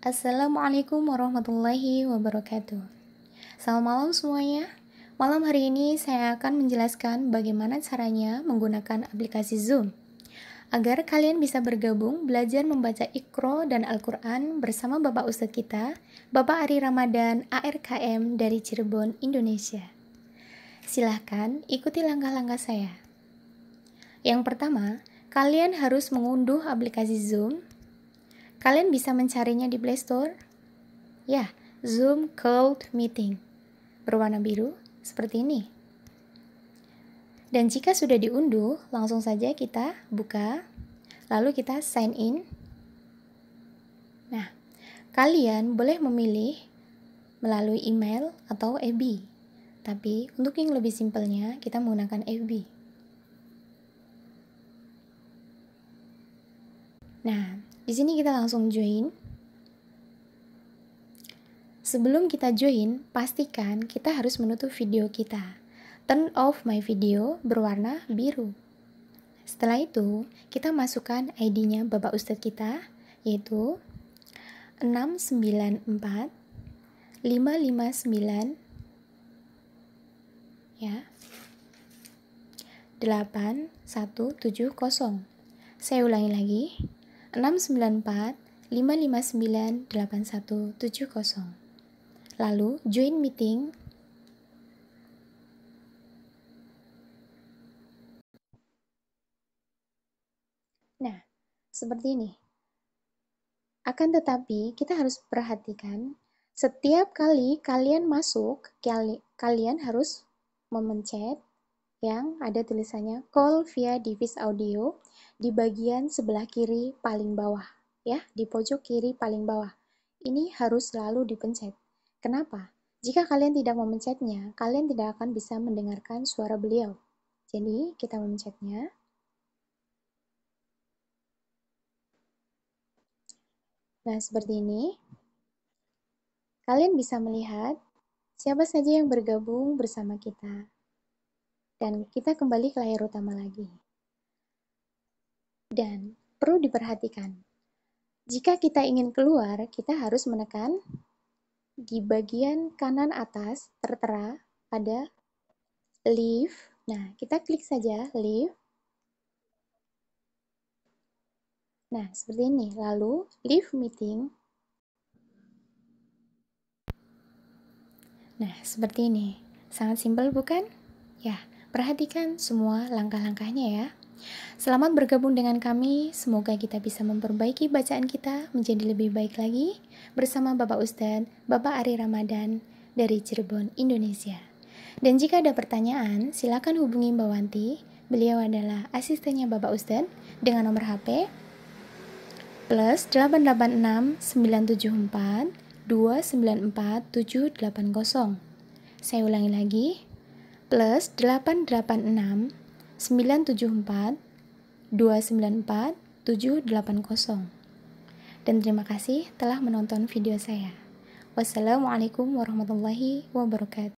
Assalamualaikum warahmatullahi wabarakatuh. Selamat malam semuanya. Malam hari ini saya akan menjelaskan bagaimana caranya menggunakan aplikasi Zoom agar kalian bisa bergabung belajar membaca Iqro dan Al-Qur'an bersama Bapak Ustadz kita, Bapak Ari Ramadan ARKM dari Cirebon, Indonesia. Silahkan ikuti langkah-langkah saya. Yang pertama, kalian harus mengunduh aplikasi Zoom Kalian bisa mencarinya di Play Store. Ya, Zoom Cloud Meeting. Berwarna biru seperti ini. Dan jika sudah diunduh, langsung saja kita buka, lalu kita sign in. Nah, kalian boleh memilih melalui email atau FB. Tapi untuk yang lebih simpelnya, kita menggunakan FB. Nah, di sini kita langsung join. Sebelum kita join, pastikan kita harus menutup video kita. Turn off my video berwarna biru. Setelah itu, kita masukkan ID-nya Bapak Ustadz kita, yaitu 694 559 ya 8170 saya ulangi lagi 694 559 8170. Lalu join meeting Nah, seperti ini. Akan tetapi, kita harus perhatikan setiap kali kalian masuk, kalian harus memencet yang ada tulisannya call via device audio di bagian sebelah kiri paling bawah ya, di pojok kiri paling bawah. Ini harus selalu dipencet. Kenapa? Jika kalian tidak memencetnya, kalian tidak akan bisa mendengarkan suara beliau. Jadi, kita memencetnya. Nah, seperti ini. Kalian bisa melihat siapa saja yang bergabung bersama kita. Dan kita kembali ke layar utama lagi. Dan perlu diperhatikan, jika kita ingin keluar, kita harus menekan di bagian kanan atas tertera pada leave. Nah, kita klik saja leave. Nah, seperti ini. Lalu, leave meeting. Nah, seperti ini. Sangat simpel bukan? Ya, Perhatikan semua langkah-langkahnya ya. Selamat bergabung dengan kami. Semoga kita bisa memperbaiki bacaan kita menjadi lebih baik lagi bersama Bapak Ustadz, Bapak Ari Ramadan dari Cirebon, Indonesia. Dan jika ada pertanyaan, silakan hubungi Mbak Wanti. Beliau adalah asistennya Bapak Ustadz dengan nomor HP plus 886 974 294 780. Saya ulangi lagi, plus 886 974 294 780. Dan terima kasih telah menonton video saya. Wassalamualaikum warahmatullahi wabarakatuh.